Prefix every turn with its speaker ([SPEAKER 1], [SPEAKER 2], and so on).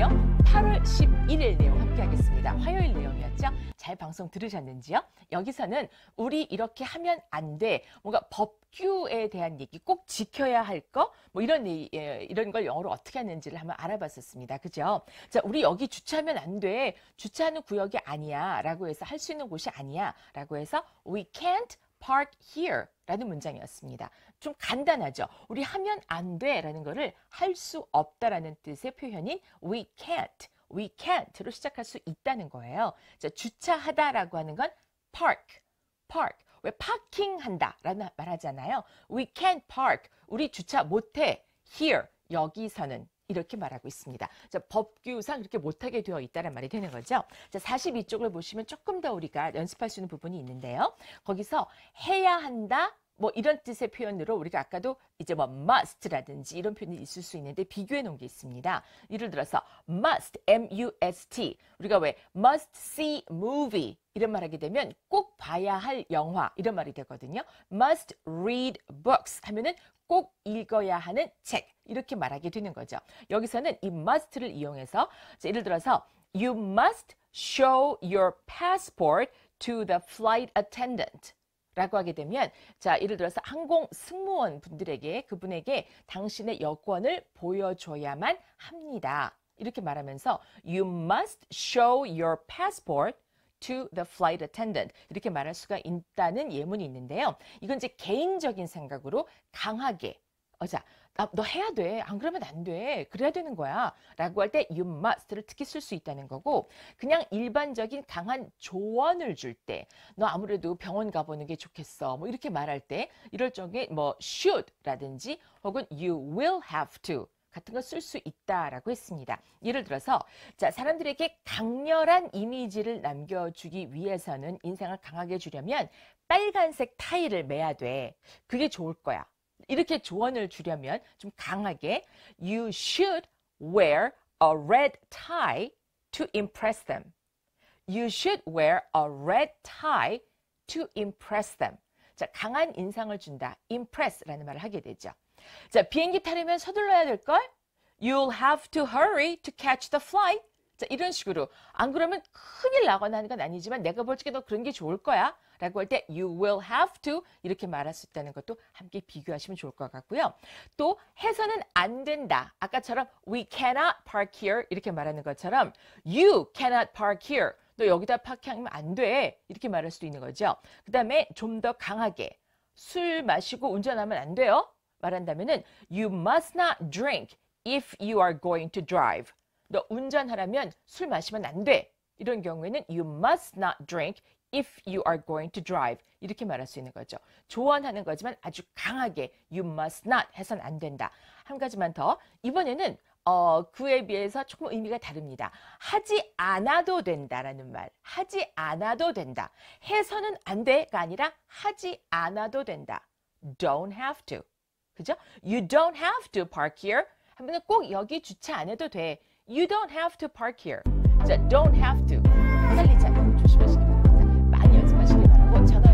[SPEAKER 1] 내용 8월 11일 내용 함께하겠습니다. 화요일 내용이었죠? 잘 방송 들으셨는지요? 여기서는 우리 이렇게 하면 안 돼. 뭔가 법규에 대한 얘기, 꼭 지켜야 할 거, 뭐 이런 예, 이런 걸 영어로 어떻게 하는지를 한번 알아봤었습니다. 그죠? 자, 우리 여기 주차하면 안 돼. 주차하는 구역이 아니야라고 해서 할 수 있는 곳이 아니야라고 해서 we can't park here. 라는 문장이었습니다. 좀 간단하죠. 우리 하면 안 돼라는 거를 할 수 없다라는 뜻의 표현인 we can't, we can't로 시작할 수 있다는 거예요. 자, 주차하다라고 하는 건 park, park. 왜 파킹한다 라는 말하잖아요. We can't park. 우리 주차 못해. Here, 여기서는. 이렇게 말하고 있습니다. 자, 법규상 그렇게 못하게 되어 있다는 말이 되는 거죠. 자, 42쪽을 보시면 조금 더 우리가 연습할 수 있는 부분이 있는데요. 거기서 해야 한다, 뭐 이런 뜻의 표현으로 우리가 아까도 이제 뭐 must라든지 이런 표현이 있을 수 있는데 비교해 놓은 게 있습니다. 예를 들어서 must, m-u-s-t 우리가 왜 must see movie 이런 말 하게 되면 꼭 봐야 할 영화 이런 말이 되거든요. must read books 하면은 꼭 읽어야 하는 책 이렇게 말하게 되는 거죠. 여기서는 이 must를 이용해서 예를 들어서 you must show your passport to the flight attendant 라고 하게 되면 자 예를 들어서 항공 승무원 분들에게 그분에게 당신의 여권을 보여줘야만 합니다. 이렇게 말하면서 you must show your passport to the flight attendant 이렇게 말할 수가 있다는 예문이 있는데요. 이건 이제 개인적인 생각으로 강하게 어자 너 해야 돼. 안 그러면 안 돼. 그래야 되는 거야. 라고 할 때 you must를 특히 쓸 수 있다는 거고 그냥 일반적인 강한 조언을 줄 때 너 아무래도 병원 가보는 게 좋겠어. 뭐 이렇게 말할 때 이럴 적에 뭐 should라든지 혹은 you will have to 같은 걸쓸수 있다라고 했습니다. 예를 들어서 자 사람들에게 강렬한 이미지를 남겨주기 위해서는 인상을 강하게 주려면 빨간색 타이를 매야 돼. 그게 좋을 거야. 이렇게 조언을 주려면 좀 강하게 You should wear a red tie to impress them. You should wear a red tie to impress them. 자, 강한 인상을 준다. impress라는 말을 하게 되죠. 자, 비행기 타려면 서둘러야 될 걸? You'll have to hurry to catch the flight. 자, 이런 식으로 안 그러면 큰일 나거나 하는 건 아니지만 내가 볼 적에 너 그런 게 좋을 거야. 라고 할 때 you will have to 이렇게 말할 수 있다는 것도 함께 비교하시면 좋을 것 같고요. 또 해서는 안 된다. 아까처럼 we cannot park here 이렇게 말하는 것처럼 you cannot park here. 너 여기다 파킹하면 안 돼. 이렇게 말할 수도 있는 거죠. 그 다음에 좀 더 강하게 술 마시고 운전하면 안 돼요. 말한다면은 you must not drink if you are going to drive. 너 운전하라면 술 마시면 안 돼. 이런 경우에는 you must not drink if you are going to drive 이렇게 말할 수 있는 거죠. 조언하는 거지만 아주 강하게 you must not 해선 안 된다. 한 가지만 더 이번에는 어, 그에 비해서 조금 의미가 다릅니다. 하지 않아도 된다라는 말. 하지 않아도 된다. 해서는 안 돼가 아니라 하지 않아도 된다. Don't have to. 그죠? You don't have to park here. 하면 꼭 여기 주차 안 해도 돼. You don't have to park here. 자, don't have to. 살리자. 조심하시 못 찾아.